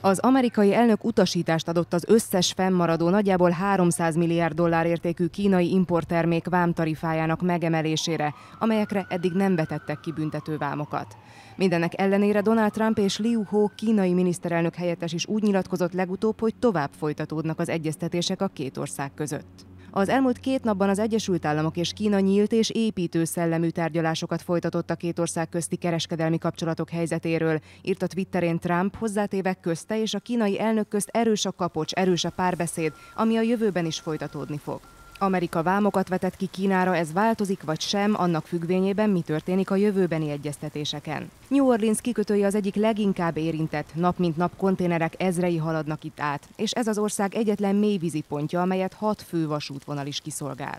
Az amerikai elnök utasítást adott az összes fennmaradó nagyjából 300 milliárd dollár értékű kínai importtermék vámtarifájának megemelésére, amelyekre eddig nem vetettek ki büntető vámokat. Mindenek ellenére Donald Trump és Liu Ho kínai miniszterelnök helyettes is úgy nyilatkozott legutóbb, hogy tovább folytatódnak az egyeztetések a két ország között. Az elmúlt két napban az Egyesült Államok és Kína nyílt és építő szellemű tárgyalásokat folytatott a két ország közti kereskedelmi kapcsolatok helyzetéről, írt a Twitterén Trump, hozzátéve közte és a kínai elnök közt erős a kapocs, erős a párbeszéd, ami a jövőben is folytatódni fog. Amerika vámokat vetett ki Kínára, ez változik vagy sem, annak függvényében mi történik a jövőbeni egyeztetéseken. New Orleans kikötője az egyik leginkább érintett, nap mint nap konténerek ezrei haladnak itt át, és ez az ország egyetlen mélyvízi pontja, amelyet hat fő vasútvonal is kiszolgál.